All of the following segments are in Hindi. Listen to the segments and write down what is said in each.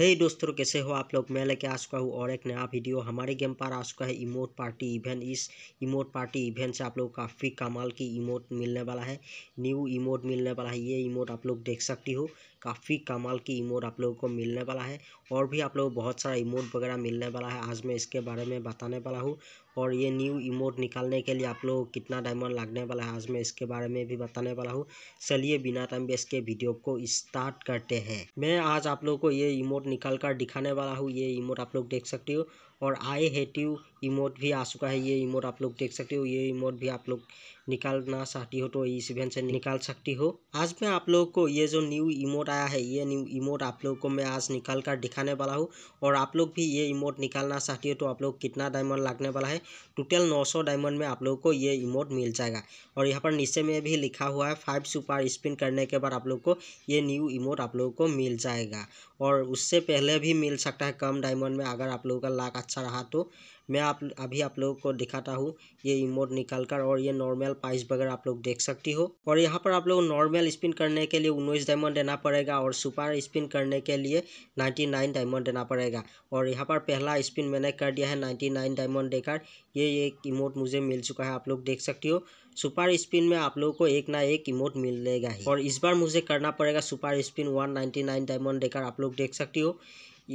हे hey दोस्तों कैसे हो आप लोग मैं लेके आ चुका हूँ और एक नया वीडियो हमारे गेम पर आ चुका है इमोट पार्टी इवेंट इस इमोट पार्टी इवेंट से आप लोग काफ़ी कमाल की इमोट मिलने वाला है न्यू इमोट मिलने वाला है ये इमोट आप लोग देख सकती हो काफ़ी कमाल की इमोट आप लोगों को मिलने वाला है और भी आप लोग बहुत सारा इमोट वगैरह मिलने वाला है आज मैं इसके बारे में बताने वाला हूँ और ये न्यू इमोट निकालने के लिए आप लोग कितना डायमंड लगने वाला है आज मैं इसके बारे में भी बताने वाला हूँ चलिए बिना टाइम वेस्ट के वीडियो को स्टार्ट करते हैं मैं आज आप लोग को ये इमोट निकाल कर दिखाने वाला हूँ ये इमोट आप लोग देख सकते हो और आई हेट यू इमोट भी आ चुका है ये इमोट आप लोग देख सकते हो ये इमोट भी आप लोग निकालना चाहती हो तो इस इवेंट से निकाल सकती हो आज मैं आप लोगों को ये जो न्यू इमोट आया है ये न्यू इमोट आप लोगों को मैं आज निकाल कर दिखाने वाला हूँ और आप लोग भी ये इमोट निकालना चाहती हो तो आप लोग कितना डायमंड लगने वाला है टोटल 900 डायमंड में आप लोगों को ये इमोट मिल जाएगा और यहाँ पर नीचे में भी लिखा हुआ है फाइव सुपर स्पिन करने के बाद आप लोग को ये न्यू इमोट आप लोगों को मिल जाएगा और उससे पहले भी मिल सकता है कम डायमंड में अगर आप लोगों का लाख अच्छा रहा तो मैं आप अभी आप लोगों को दिखाता हूँ ये इमोट निकाल कर और ये नॉर्मल प्राइस वगैरह आप लोग देख सकती हो और यहाँ पर आप लोग नॉर्मल स्पिन करने के लिए उन्नीस डायमंड देना पड़ेगा और सुपर स्पिन करने के लिए नाइन्टी नाइन डायमंड देना पड़ेगा और यहाँ पर पहला स्पिन मैंने कर दिया है नाइन्टी नाइन डायमंड देकर ये एक इमोट मुझे मिल चुका है आप लोग देख सकते हो सुपर स्पिन में आप लोगों को एक ना एक इमोट मिलेगा ही और इस बार मुझे करना पड़ेगा सुपर स्पिन 199 डायमंड देकर आप लोग देख सकते हो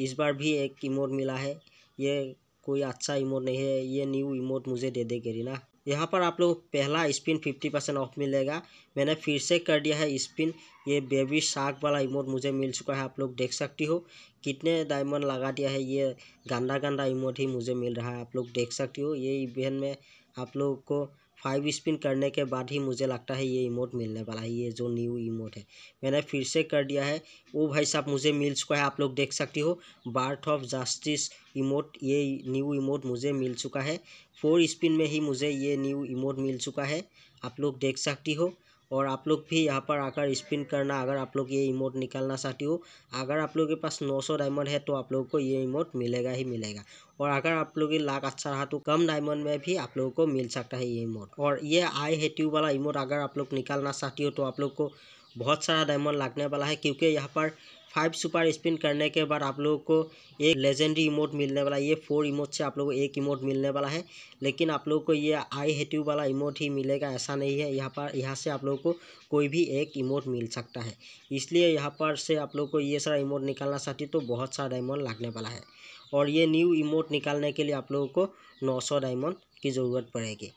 इस बार भी एक इमोट मिला है ये कोई अच्छा इमोट नहीं है ये न्यू इमोट मुझे दे दे ना यहाँ पर आप लोग पहला स्पिन फिफ्टी परसेंट ऑफ मिलेगा मैंने फिर से कर दिया है स्पिन ये बेबी शार्क वाला इमोट मुझे मिल चुका है आप लोग देख सकती हो कितने डायमंड लगा दिया है ये गंदा गंदा इमोट ही मुझे मिल रहा है आप लोग देख सकती हो ये इवेंट में आप लोग को फाइव स्पिन करने के बाद ही मुझे लगता है ये इमोट मिलने वाला है ये जो न्यू इमोट है मैंने फिर से कर दिया है वो भाई साहब मुझे मिल चुका है आप लोग देख सकती हो बार्थ ऑफ जस्टिस इमोट ये न्यू इमोट मुझे मिल चुका है फोर स्पिन में ही मुझे ये न्यू इमोट मिल चुका है आप लोग देख सकती हो और आप लोग भी यहाँ पर आकर स्पिन करना अगर आप लोग ये इमोट निकालना चाहती हो अगर आप लोग के पास 900 डायमंड है तो आप लोगों को ये इमोट मिलेगा ही मिलेगा और अगर आप लोग लाख अच्छा रहा तो कम डायमंड में भी आप लोगों को मिल सकता है ये इमोट और ये आई हेट्यू वाला इमोट अगर आप लोग निकालना चाहती हो तो आप लोग को बहुत सारा डायमंड लगने वाला है क्योंकि यहाँ पर फाइव सुपर स्पिन करने के बाद आप लोगों को एक लेजेंडरी इमोट मिलने वाला है ये फोर इमोट से आप लोगों को एक इमोट मिलने वाला है लेकिन आप लोगों को ये आई हेट वाला इमोट ही मिलेगा ऐसा नहीं है यहाँ पर यहाँ से आप लोगों को कोई भी एक इमोट मिल सकता है इसलिए यहाँ पर से आप लोग को ये सारा इमोट निकालना चाहती तो बहुत सारा डायमंड लगने वाला है और ये न्यू इमोट निकालने के लिए आप लोगों को नौ सौ डायमंड की ज़रूरत पड़ेगी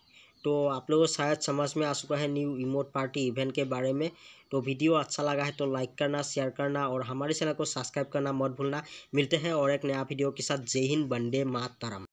तो आप लोगों को शायद समझ में आ चुका है न्यू इमोट पार्टी इवेंट के बारे में तो वीडियो अच्छा लगा है तो लाइक करना शेयर करना और हमारे चैनल को सब्सक्राइब करना मत भूलना मिलते हैं और एक नया वीडियो के साथ जय हिंद वंदे मातरम